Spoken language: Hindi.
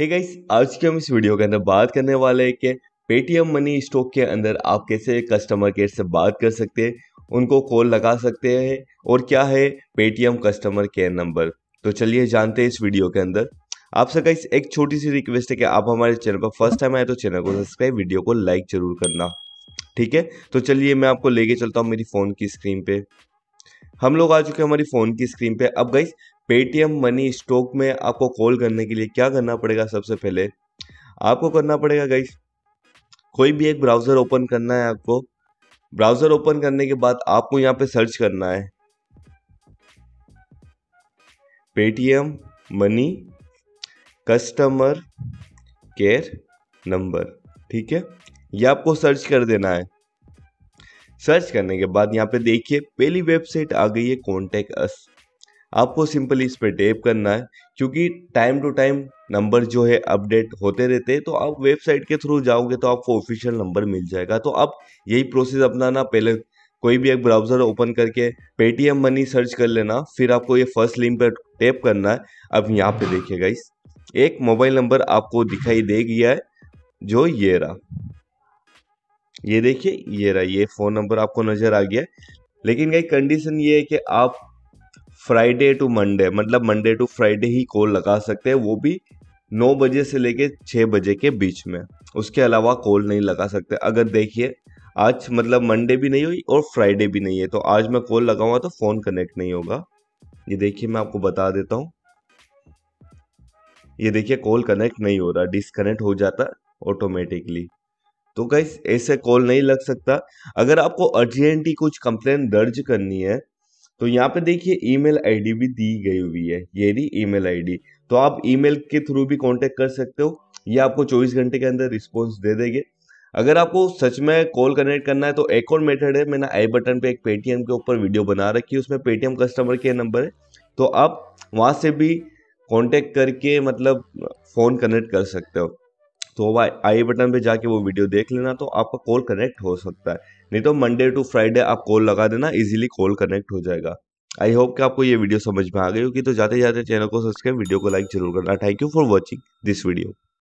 हे hey गाइस आज के हम इस वीडियो के अंदर बात करने वाले हैं कि पेटीएम मनी स्टॉक के अंदर आप कैसे कस्टमर केयर से बात कर सकते हैं उनको कॉल लगा सकते हैं और क्या है पेटीएम कस्टमर केयर नंबर तो चलिए जानते हैं इस वीडियो के अंदर आपसे गाइस एक छोटी सी रिक्वेस्ट है कि आप हमारे चैनल पर फर्स्ट टाइम आए तो चैनल को सब्सक्राइब वीडियो को लाइक जरूर करना ठीक है तो चलिए मैं आपको लेके चलता हूँ मेरी फ़ोन की स्क्रीन पे हम लोग आ चुके हैं हमारी फ़ोन की स्क्रीन पे अब गाइस पेटीएम मनी स्टॉक में आपको कॉल करने के लिए क्या करना पड़ेगा सबसे पहले आपको करना पड़ेगा गाइस कोई भी एक ब्राउज़र ओपन करना है आपको ब्राउज़र ओपन करने के बाद आपको यहाँ पे सर्च करना है Paytm money customer care number ठीक है ये आपको सर्च कर देना है सर्च करने के बाद यहाँ पे देखिए पहली वेबसाइट आ गई है कॉन्टेक्ट अस आपको सिंपली इस पर टेप करना है क्योंकि टाइम टू टाइम नंबर जो है अपडेट होते रहते हैं तो आप वेबसाइट के थ्रू जाओगे तो आपको ऑफिशियल नंबर मिल जाएगा तो आप यही प्रोसेस अपनाना पहले कोई भी एक ब्राउज़र ओपन करके पेटीएम मनी सर्च कर लेना फिर आपको ये फर्स्ट लिंक पर टेप करना है अब यहाँ पे देखिएगा इस एक मोबाइल नंबर आपको दिखाई दे गया है जो ये रहा ये देखिए ये रहा ये फ़ोन नंबर आपको नज़र आ गया लेकिन कई कंडीशन ये है कि आप फ्राइडे टू मंडे मतलब मंडे टू फ्राइडे ही कॉल लगा सकते हैं वो भी नौ बजे से लेके छः बजे के बीच में उसके अलावा कॉल नहीं लगा सकते अगर देखिए आज मतलब मंडे भी नहीं हुई और फ्राइडे भी नहीं है तो आज मैं कॉल लगाऊंगा तो फ़ोन कनेक्ट नहीं होगा ये देखिए मैं आपको बता देता हूँ ये देखिए कॉल कनेक्ट नहीं हो रहा डिसकनेक्ट हो जाता ऑटोमेटिकली तो कैसे ऐसे कॉल नहीं लग सकता अगर आपको अर्जेंटली कुछ कंप्लेन दर्ज करनी है तो यहाँ पे देखिए ईमेल आईडी भी दी गई हुई है ये रही ईमेल आईडी तो आप ईमेल के थ्रू भी कांटेक्ट कर सकते हो ये आपको 24 घंटे के अंदर रिस्पॉन्स दे देंगे अगर आपको सच में कॉल कनेक्ट करना है तो एक और मेथड है मैंने आई बटन पे एक पेटीएम के ऊपर वीडियो बना रखी है उसमें पेटीएम कस्टमर केयर नंबर है तो आप वहाँ से भी कॉन्टेक्ट करके मतलब फ़ोन कनेक्ट कर सकते हो तो वह आई बटन पे जाके वो वीडियो देख लेना तो आपका कॉल कनेक्ट हो सकता है नहीं तो मंडे टू फ्राइडे आप कॉल लगा देना इजीली कॉल कनेक्ट हो जाएगा आई होप कि आपको ये वीडियो समझ में आ गई होगी तो जाते जाते चैनल को सब्सक्राइब वीडियो को लाइक जरूर करना thank you for watching this video